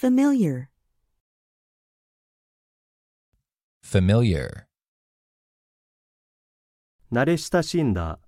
Familiar. Familiar. 慣れ親しんだ